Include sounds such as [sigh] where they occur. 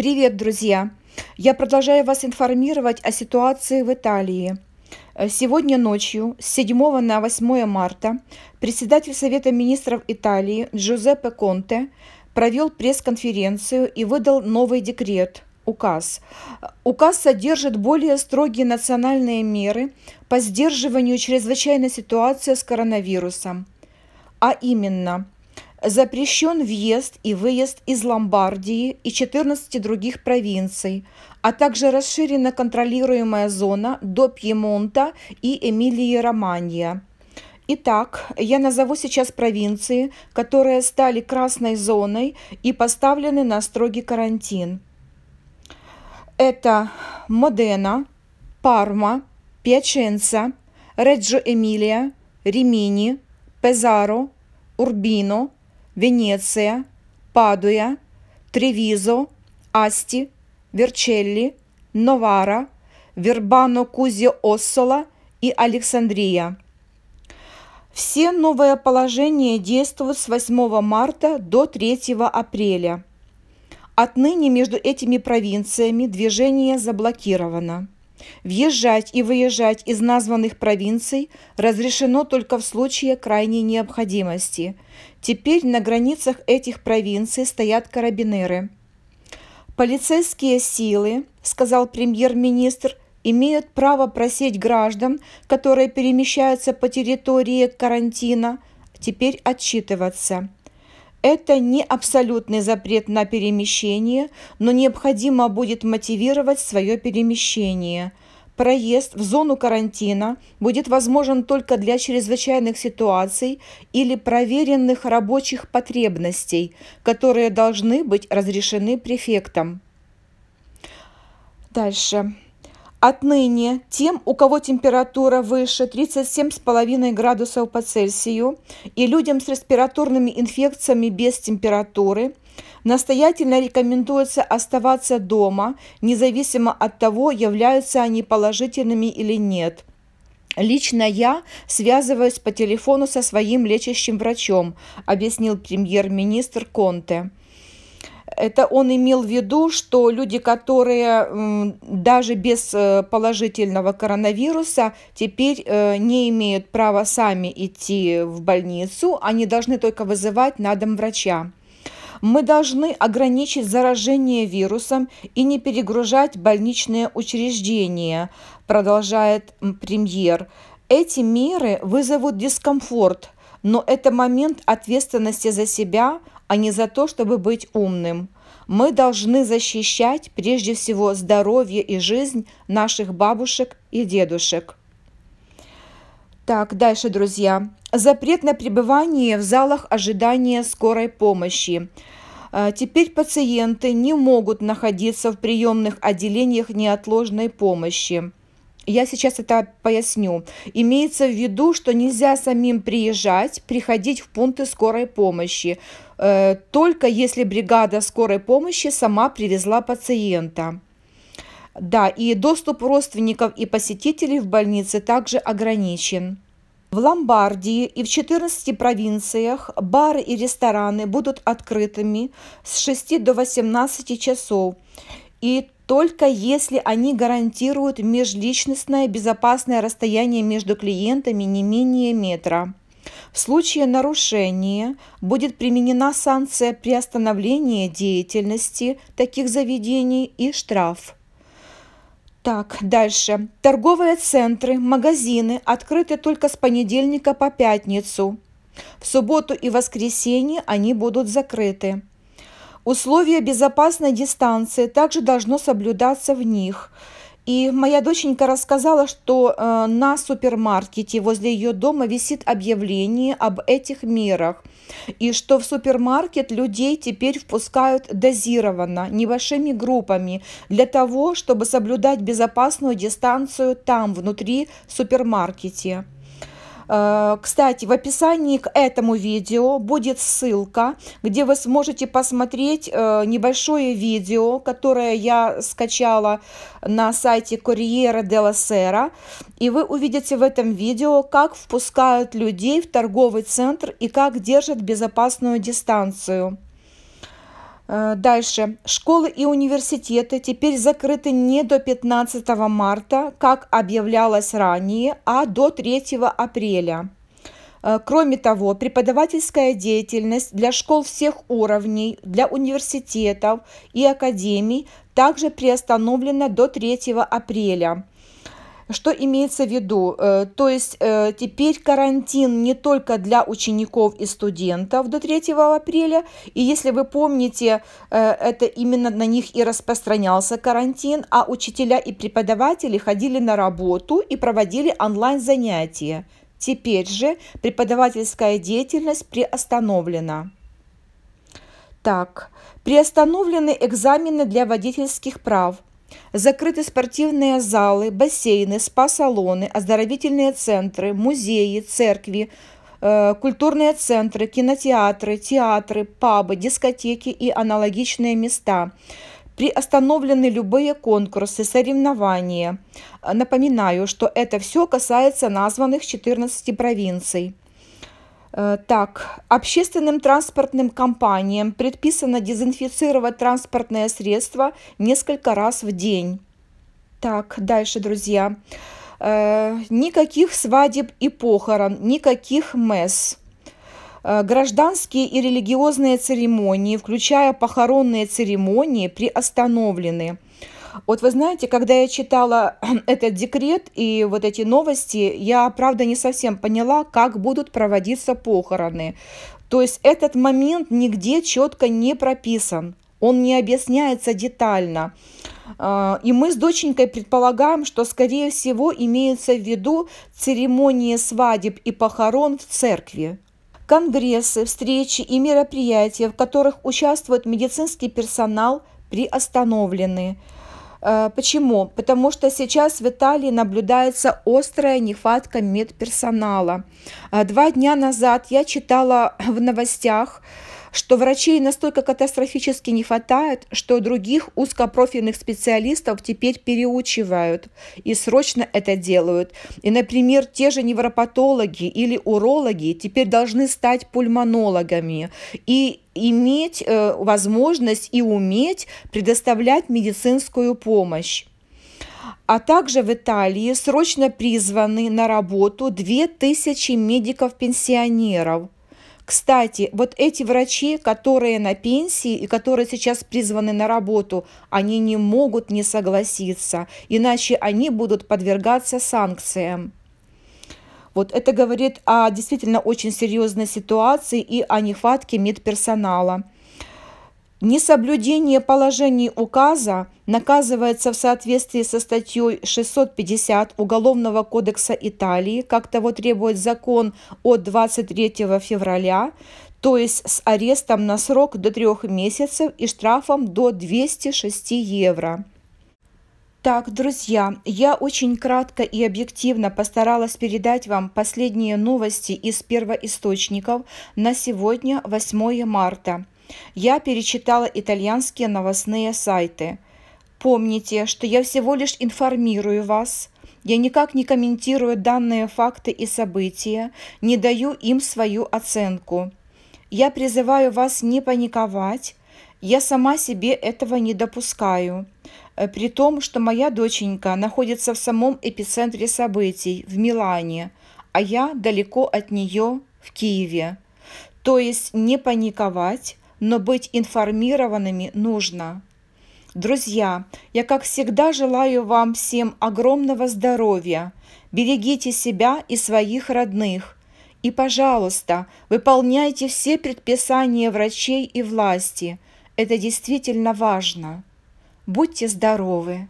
Привет, друзья! Я продолжаю вас информировать о ситуации в Италии. Э, сегодня ночью с 7 на 8 марта председатель Совета министров Италии Джузеппе Конте провел пресс-конференцию и выдал новый декрет – указ. Указ содержит более строгие национальные меры по сдерживанию чрезвычайной ситуации с коронавирусом, а именно – запрещен въезд и выезд из Ломбардии и 14 других провинций, а также расширена контролируемая зона до Пьемонта и Эмилии-Романья. Итак, я назову сейчас провинции, которые стали красной зоной и поставлены на строгий карантин. Это Модена, Парма, Пьяченца, Реджо-Эмилия, Римини, Пезаро, Урбино – Венеция, Падуя, Тревизо, Асти, Верчелли, Новара, Вербано Кузи Оссола и Александрия. Все новые положения действуют с 8 марта до 3 апреля. Отныне между этими провинциями движение заблокировано. Въезжать и выезжать из названных провинций разрешено только в случае крайней необходимости. Теперь на границах этих провинций стоят карабинеры. Полицейские силы, сказал премьер-министр, имеют право просить граждан, которые перемещаются по территории карантина, теперь отчитываться – это не абсолютный запрет на перемещение, но необходимо будет мотивировать свое перемещение. Проезд в зону карантина будет возможен только для чрезвычайных ситуаций или проверенных рабочих потребностей, которые должны быть разрешены префектом. Дальше. Отныне тем, у кого температура выше 37,5 градусов по Цельсию и людям с респираторными инфекциями без температуры, настоятельно рекомендуется оставаться дома, независимо от того, являются они положительными или нет – Лично я связываюсь по телефону со своим лечащим врачом, объяснил премьер-министр Конте. Это он имел в виду, что люди, которые даже без э, положительного коронавируса теперь э, не имеют права сами идти в больницу, они должны только вызывать на дом врача. Мы должны ограничить заражение вирусом и не перегружать больничные учреждения, продолжает премьер. Эти меры вызовут дискомфорт – но это момент ответственности за себя, а не за то, чтобы быть умным. Мы должны защищать прежде всего здоровье и жизнь наших бабушек и дедушек. Так, дальше, друзья. Запрет на пребывание в залах ожидания скорой помощи. Э, теперь пациенты не могут находиться в приемных отделениях неотложной помощи. Я сейчас это поясню. Имеется в виду, что нельзя самим приезжать, приходить в пункты скорой помощи, э, только если бригада скорой помощи сама привезла пациента. Да, и доступ родственников и посетителей в больнице также ограничен. В Ломбардии и в 14 провинциях бары и рестораны будут открытыми с 6 до 18 часов. И только если они гарантируют межличностное безопасное расстояние между клиентами не менее метра. В случае нарушения будет применена санкция приостановления деятельности таких заведений и штраф. Так, дальше. Торговые центры, магазины открыты только с понедельника по пятницу. В субботу и воскресенье они будут закрыты. Условия безопасной дистанции также должно соблюдаться в них. И моя доченька рассказала, что э, на супермаркете возле ее дома висит объявление об этих мерах. И что в супермаркет людей теперь впускают дозированно, небольшими группами, для того, чтобы соблюдать безопасную дистанцию там, внутри супермаркете. Э, кстати, в описании к этому видео будет ссылка, где вы сможете посмотреть э, небольшое видео, которое я скачала на сайте Corriere della Sera. И вы увидите в этом видео, как впускают людей в торговый центр и как держат безопасную дистанцию. Э, дальше. Школы и университеты теперь закрыты не до 15 марта, как объявлялось ранее, а до 3 апреля. Э, кроме того, преподавательская деятельность для школ всех уровней, для университетов и академий также приостановлена до 3 апреля. Что имеется в виду? Э, то есть э, теперь карантин не только для учеников и студентов до 3 апреля. И если вы помните, э, это именно на них и распространялся карантин, а учителя и преподаватели ходили на работу и проводили онлайн-занятия. Теперь же преподавательская деятельность приостановлена. Так, приостановлены экзамены для водительских прав – Закрыты спортивные залы, бассейны, спа-салоны, оздоровительные центры, музеи, церкви, э, культурные центры, кинотеатры, театры, пабы, дискотеки и аналогичные места. Приостановлены любые конкурсы, соревнования. Напоминаю, что это все касается названных 14 провинций. Э, так, общественным транспортным компаниям предписано дезинфицировать транспортное средство несколько раз в день. Так, дальше, друзья. Э, никаких свадеб и похорон, никаких мес. Э, гражданские и религиозные церемонии, включая похоронные церемонии, приостановлены – вот вы знаете, когда я читала [clears throat] этот декрет и вот эти новости, я, правда, не совсем поняла, как будут проводиться похороны. То есть этот момент нигде четко не прописан, он не объясняется детально. А, и мы с доченькой предполагаем, что, скорее всего, имеются в виду церемонии свадеб и похорон в церкви, конгрессы, встречи и мероприятия, в которых участвует медицинский персонал, приостановлены. Э, почему? Потому что сейчас в Италии наблюдается острая нехватка медперсонала. Э, два дня назад я читала [clears throat] в новостях, что врачей настолько катастрофически не хватает, что других узкопрофильных специалистов теперь переучивают и срочно это делают. И, например, те же невропатологи или урологи теперь должны стать пульмонологами и иметь э, возможность и уметь предоставлять медицинскую помощь а также в Италии срочно призваны на работу 2000 медиков-пенсионеров – кстати, вот эти врачи, которые на пенсии и которые сейчас призваны на работу, они не могут не согласиться, иначе они будут подвергаться санкциям. Вот это говорит о действительно очень серьезной ситуации и о нехватке медперсонала. Несоблюдение положений указа наказывается в соответствии со статьей 650 Уголовного кодекса Италии, как того требует закон от 23 февраля, то есть с арестом на срок до трех месяцев и штрафом до 206 евро. Так, друзья, я очень кратко и объективно постаралась передать вам последние новости из первоисточников на сегодня, 8 марта. Я перечитала итальянские новостные сайты. Помните, что я всего лишь информирую вас. Я никак не комментирую данные факты и события, не даю им свою оценку. Я призываю вас не паниковать. Я сама себе этого не допускаю. Э, при том, что моя доченька находится в самом эпицентре событий, в Милане, а я далеко от нее в Киеве. То есть не паниковать, но быть информированными нужно. Друзья, я как всегда желаю вам всем огромного здоровья. Берегите себя и своих родных. И, пожалуйста, выполняйте все предписания врачей и власти. Это действительно важно. Будьте здоровы!